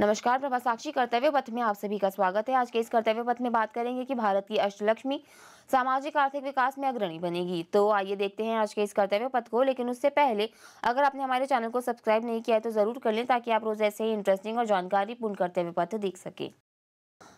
नमस्कार प्रभा साक्षी कर्तव्य पथ में आप सभी का स्वागत है आज के इस कर्तव्य पथ में बात करेंगे कि भारत की अष्टलक्ष्मी सामाजिक आर्थिक विकास में अग्रणी बनेगी तो आइए देखते हैं आज के इस कर्तव्य पथ को लेकिन उससे पहले अगर आपने हमारे चैनल को सब्सक्राइब नहीं किया है तो जरूर कर लें ताकि आप रोज ऐसे ही इंटरेस्टिंग और पूर्ण कर्तव्य पथ देख सके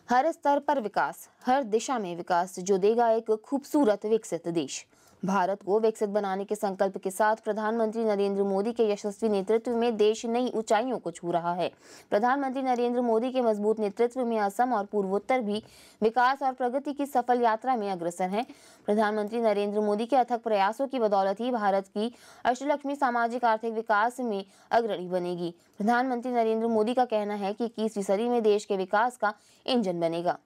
हर स्तर पर विकास हर दिशा में विकास जो देगा एक खूबसूरत विकसित देश भारत को विकसित बनाने के संकल्प के साथ प्रधानमंत्री नरेंद्र मोदी के यशस्वी नेतृत्व में देश नई ऊंचाइयों को छू रहा है प्रधानमंत्री नरेंद्र मोदी के मजबूत नेतृत्व में असम और पूर्वोत्तर भी विकास और प्रगति की सफल यात्रा में अग्रसर है प्रधानमंत्री नरेंद्र मोदी के अथक प्रयासों की बदौलत ही भारत की अष्टलक्ष्मी सामाजिक आर्थिक विकास में अग्रणी बनेगी प्रधानमंत्री नरेंद्र मोदी का कहना है की इक्कीसवीं सदी में देश के विकास का इंजन बनेगा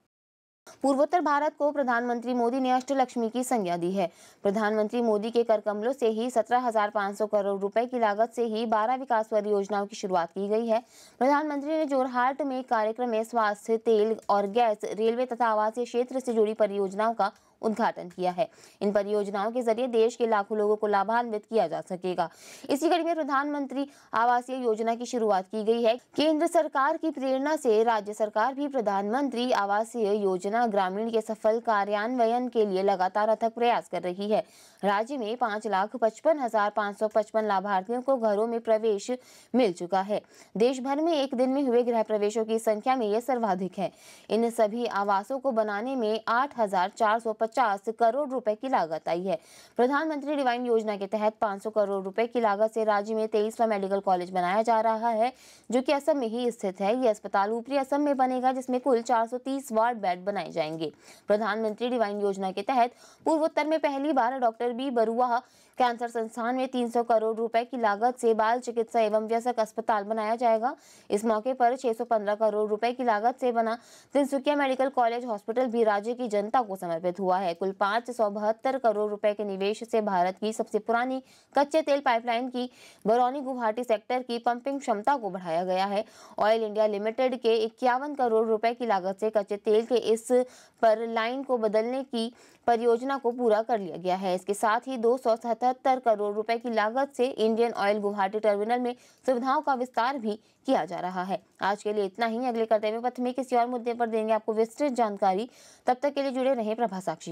पूर्वोत्तर भारत को प्रधानमंत्री मोदी ने अष्टलक्ष्मी की संज्ञा दी है प्रधानमंत्री मोदी के कर कमलों से ही 17,500 करोड़ रुपए की लागत से ही 12 विकास परियोजनाओं की शुरुआत की गई है प्रधानमंत्री ने जोरहाट में कार्यक्रम में स्वास्थ्य तेल और गैस रेलवे तथा आवासीय क्षेत्र से जुड़ी परियोजनाओं का उद्घाटन किया है इन परियोजनाओं के जरिए देश के लाखों लोगों को लाभान्वित किया जा सकेगा इसी कड़ी में प्रधानमंत्री आवासीय योजना की शुरुआत की गई है केंद्र सरकार की प्रेरणा से राज्य सरकार भी प्रधानमंत्री आवासीय योजना ग्रामीण के सफल कार्यान्वयन के लिए लगातार अथक प्रयास कर रही है राज्य में पाँच लाख पचपन हजार पाँच सौ पचपन लाभार्थियों को घरों में प्रवेश मिल चुका है देश भर में एक दिन में हुए गृह प्रवेशों की संख्या में यह सर्वाधिक है इन सभी आवासों को बनाने में आठ हजार चार सौ पचास करोड़ रुपए की लागत आई है प्रधानमंत्री डिवाइन योजना के तहत 500 करोड़ रुपए की लागत से राज्य में तेईसवा मेडिकल कॉलेज बनाया जा रहा है जो कि असम में ही स्थित है ये अस्पताल ऊपरी असम में बनेगा जिसमें कुल चार वार्ड बेड बनाए जाएंगे प्रधानमंत्री डिवाइन योजना के तहत पूर्वोत्तर में पहली बार डॉक्टर बी बरुआ कैंसर संस्थान में 300 करोड़ रुपए की लागत से बाल चिकित्सा एवं व्यसक अस्पताल बनाया जाएगा इस मौके पर 615 करोड़ रुपए की लागत से बना तिनसुकिया मेडिकल कॉलेज हॉस्पिटल भी राज्य की जनता को समर्पित हुआ है है कुल पाँच सौ बहत्तर करोड़ रुपए के निवेश से भारत की सबसे पुरानी कच्चे तेल पाइपलाइन की बरौनी गुवाहाटी सेक्टर की पंपिंग क्षमता को बढ़ाया गया है ऑयल इंडिया लिमिटेड के इक्यावन करोड़ रुपए की लागत से कच्चे तेल के इस पर लाइन को बदलने की परियोजना को पूरा कर लिया गया है इसके साथ ही दो करोड़ रुपए की लागत से इंडियन ऑयल गुवाहाटी टर्मिनल में सुविधाओं का विस्तार भी किया जा रहा है आज के लिए इतना ही अगले कर्तव्य पथ में किसी और मुद्दे पर देंगे आपको विस्तृत जानकारी तब तक के लिए जुड़े रहे प्रभा साक्षी